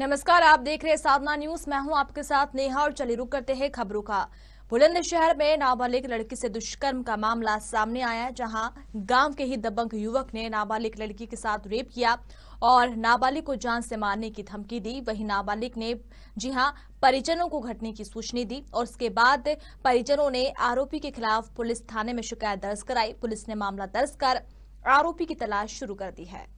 नमस्कार आप देख रहे हैं साधना न्यूज मैं हूं आपके साथ नेहा और चली रुक करते हैं खबरों का बुलंदशहर में नाबालिग लड़की से दुष्कर्म का मामला सामने आया जहां गांव के ही दबंग युवक ने नाबालिग लड़की के साथ रेप किया और नाबालिग को जान से मारने की धमकी दी वहीं नाबालिग ने जी हां परिजनों को घटने की सूचना दी और उसके बाद परिजनों ने आरोपी के खिलाफ पुलिस थाने में शिकायत दर्ज कराई पुलिस ने मामला दर्ज कर आरोपी की तलाश शुरू कर दी है